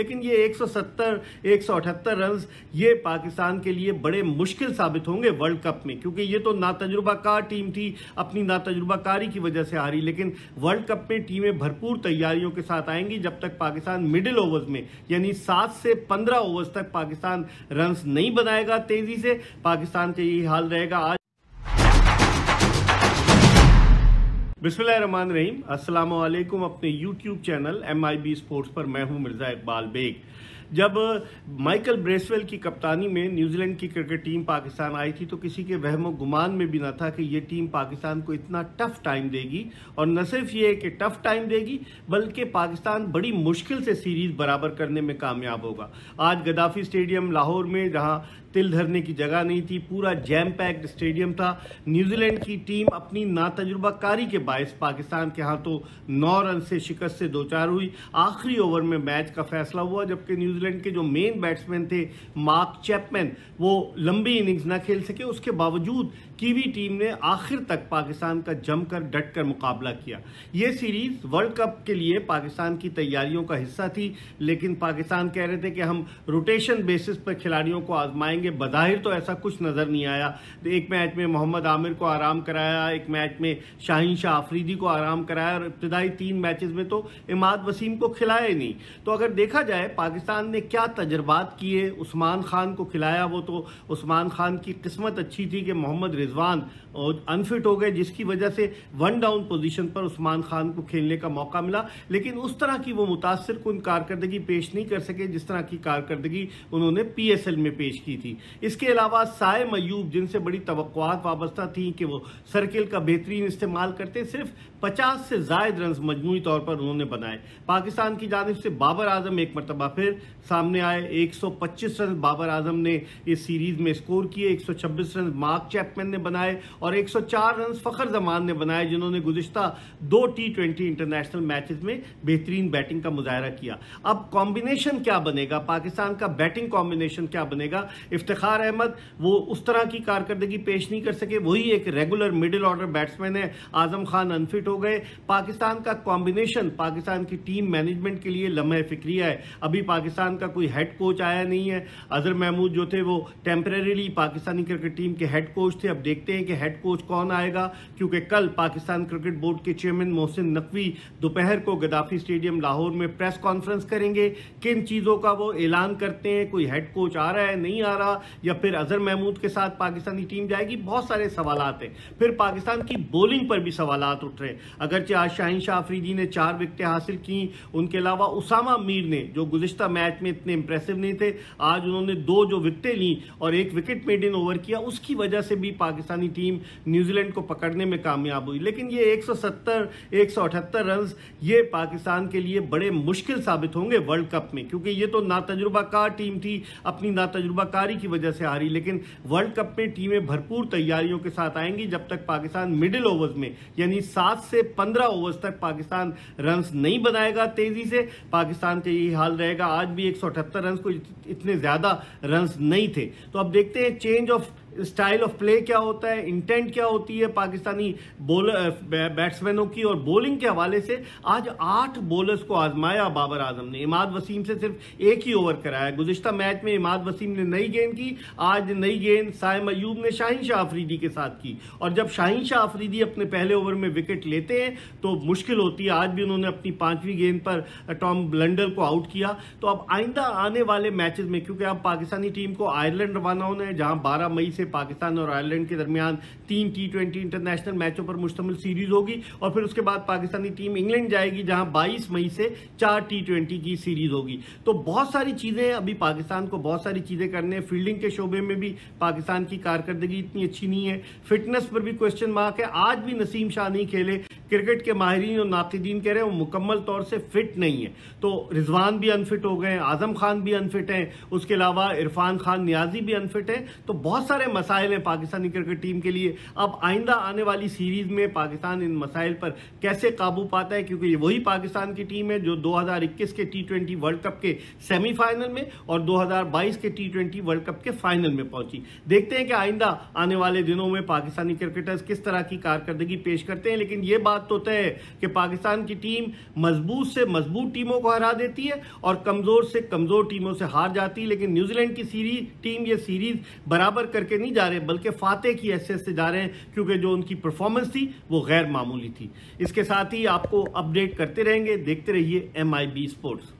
लेकिन ये 170 178 रन ये पाकिस्तान के लिए बड़े मुश्किल साबित होंगे वर्ल्ड कप में क्योंकि ये तो ना तजुर्बाकार टीम थी अपनी ना तजुर्बाकारी की वजह से आ रही लेकिन वर्ल्ड कप में टीमें भरपूर तैयारियों के साथ आएंगी जब तक पाकिस्तान मिडिल ओवर्स में यानी सात से पंद्रह ओवर्स तक पाकिस्तान रन नहीं बनाएगा तेजी से पाकिस्तान का यही हाल रहेगा आज बिस्मिल्लाहमान रहीम अस्सलाम वालेकुम अपने YouTube channel M I B sports पर मैं हूं मिर्ज़ा इकबाल बेग जब माइकल ब्रेसवेल की कप्तानी में न्यूजीलैंड की क्रिकेट टीम पाकिस्तान आई थी तो किसी के वहम गुमान में भी ना था कि ये टीम पाकिस्तान को इतना टफ टाइम देगी और न सिर्फ ये कि टफ टाइम देगी बल्कि पाकिस्तान बड़ी मुश्किल से सीरीज बराबर करने में कामयाब होगा आज गदाफी स्टेडियम लाहौर में जहाँ तिल धरने की जगह नहीं थी पूरा जैम पैक्ड स्टेडियम था न्यूजीलैंड की टीम अपनी नातजुर्बाकारी के बायस पाकिस्तान के हाथों नौ रन से शिकस्त से दो चार हुई आखिरी ओवर में मैच का फैसला हुआ जबकि न्यूजीलैंड न्यूजीलैंड के जो मेन बैट्समैन थे मार्क चैपमैन वो लंबी इनिंग्स ना खेल सके उसके बावजूद कीवी टीम ने आखिर तक पाकिस्तान का जमकर डट कर मुकाबला किया ये सीरीज वर्ल्ड कप के लिए पाकिस्तान की तैयारियों का हिस्सा थी लेकिन पाकिस्तान कह रहे थे कि हम रोटेशन बेसिस पर खिलाड़ियों को आजमाएंगे बाहिर तो ऐसा कुछ नज़र नहीं आया एक मैच में मोहम्मद आमिर को आराम कराया एक मैच में शाहीन शाह आफरीदी को आराम कराया और इब्तदाई तीन मैचेस में तो इमाद वसीम को खिलाया नहीं तो अगर देखा जाए पाकिस्तान ने क्या तजर्बात किए उस्मान ख़ान को खिलाया वो तो उस्मान ख़ान की किस्मत अच्छी थी कि मोहम्मद रिजवान अनफिट हो गए जिसकी वजह से वन डाउन पोजीशन पर उस्मान ख़ान को खेलने का मौका मिला लेकिन उस तरह की वो मुतासर को कारकर्दगी पेश नहीं कर सके जिस तरह की कारकर्दगी उन्होंने पी एस एल में पेश की थी इसके अलावा साय मयूब जिनसे बड़ी तो वाबस्ता थी कि वो सर्किल का बेहतरीन इस्तेमाल करते सिर्फ पचास से जायद रन मजमू तौर पर उन्होंने बनाए पाकिस्तान की जानब से बाबर आजम एक मरतबा फिर सामने आए 125 रन बाबर आजम ने इस सीरीज में स्कोर किए 126 रन मार्क चैपमैन ने बनाए और 104 रन फखर जमान ने बनाए जिन्होंने गुजशत दो टी ट्वेंटी इंटरनेशनल मैचेस में बेहतरीन बैटिंग का मुजाहरा किया अब कॉम्बिनेशन क्या बनेगा पाकिस्तान का बैटिंग कॉम्बिनेशन क्या बनेगा इफ्तार अहमद वो उस तरह की कारकर्दगी पेश नहीं कर सके वही एक रेगुलर मिडिल ऑर्डर बैट्समैन है आजम खान अनफिट हो गए पाकिस्तान का कॉम्बिनेशन पाकिस्तान की टीम मैनेजमेंट के लिए लम्हे फिक्रिया है अभी पाकिस्तान पाकिस्तान का कोई हेड कोच आया नहीं है अजहर महमूद जो थे वो टेम्परेली पाकिस्तानी क्रिकेट टीम के हेड कोच थे अब देखते हैं कि हेड कोच कौन आएगा क्योंकि कल पाकिस्तान क्रिकेट बोर्ड के चेयरमैन मोहसिन नकवी दोपहर को गदाफी स्टेडियम लाहौर में प्रेस कॉन्फ्रेंस करेंगे किन चीज़ों का वो ऐलान करते हैं कोई हेड कोच आ रहा है नहीं आ रहा या फिर अजहर महमूद के साथ पाकिस्तानी टीम जाएगी बहुत सारे सवाल हैं फिर पाकिस्तान की बॉलिंग पर भी सवाल उठ रहे हैं अगरचे आज शाहिन शाह आफरीदी ने चार विकटें हासिल की उनके अलावा उसामा मीर ने जो गुजशत मैच में इतने इंप्रेसिव नहीं थे आज उन्होंने दो जो विकटें ली और एक विकेट मेड इन ओवर किया उसकी वजह से भी पाकिस्तानी टीम न्यूजीलैंड को पकड़ने में कामयाब हुई लेकिन ये 170 178 रन ये पाकिस्तान के लिए बड़े मुश्किल साबित होंगे वर्ल्ड कप में क्योंकि ये तो नातजुर्बाकार टीम थी अपनी नातजुर्बाकारी की वजह से हारी लेकिन वर्ल्ड कप में टीमें भरपूर तैयारियों के साथ आएंगी जब तक पाकिस्तान मिडिल ओवर्स में यानी सात से पंद्रह ओवर्स तक पाकिस्तान रन नहीं बनाएगा तेजी से पाकिस्तान का यही हाल रहेगा आज भी एक रन को इतने ज़्यादा रन नहीं थे तो अब देखते हैं change of style of play क्या होता है इंटेंट क्या होती है पाकिस्तानी बोल बैट्समैनों की और बॉलिंग के हवाले से आज आठ बॉलर्स को आजमाया बाबर आजम ने इमाद वसीम से सिर्फ एक ही ओवर कराया गुजशत मैच में इमाद वसीम ने नई गेंद की आज नई गेंद सायम अयूब ने शाहिन शाह आफरीदी के साथ की और जब शाहिन शाह आफरीदी अपने पहले ओवर में विकेट लेते हैं तो मुश्किल होती है आज भी उन्होंने अपनी पांचवी गेंद पर टॉम ब्लंडर को आउट किया तो अब आइंदा आने वाले मैचेस में क्योंकि अब पाकिस्तानी टीम को आयरलैंड रवाना होना है जहां बारह मई से पाकिस्तान और आयरलैंड के दरमियान तीन टी ट्वेंटी इंटरनेशनल मैचों पर मुश्तमिल सीरीज होगी और फिर उसके बाद पाकिस्तानी टीम इंग्लैंड जाएगी जहां बाईस मई से चार टी ट्वेंटी की सीरीज होगी तो बहुत सारी चीज़ें अभी पाकिस्तान को बहुत सारी चीज़ें करने हैं फील्डिंग के शोबे में भी पाकिस्तान की कारकर्दगी इतनी अच्छी नहीं है फिटनेस पर भी क्वेश्चन मार्क है आज भी नसीम शाह नहीं खेले क्रिकेट के माहरीन और नाकदीन कह रहे हैं वो मुकम्मल तौर से फिट नहीं है तो रिजवान भी अनफिट हो गए आजम खान भी अनफिट हैं उसके अलावा इरफान खान न्याजी भी अनफिट हैं तो बहुत सारे मसाइल हैं पाकिस्तानी क्रिकेट टीम के लिए अब आइंदा आने वाली सीरीज में पाकिस्तान इन मसाइल पर कैसे काबू पाता है क्योंकि वही पाकिस्तान की टीम है जो इक्कीस के टी वर्ल्ड कप के सेमीफाइनल में और बाईस के टी वर्ल्ड कप के फाइनल में पहुंची देखते हैं कि आइंदा आने वाले दिनों में पाकिस्तानी क्रिकेटर्स किस तरह की कारकर्दगी पेश करते हैं लेकिन ये बात बात तो तय है कि पाकिस्तान की टीम मजबूत से मजबूत टीमों को हरा देती है और कमज़ोर से कमज़ोर टीमों से हार जाती है लेकिन न्यूजीलैंड की सीरीज टीम ये सीरीज बराबर करके नहीं जा रहे बल्कि फाते की हैसियत से जा रहे हैं क्योंकि जो उनकी परफॉर्मेंस थी वो गैर मामूली थी इसके साथ ही आपको अपडेट करते रहेंगे देखते रहिए एम स्पोर्ट्स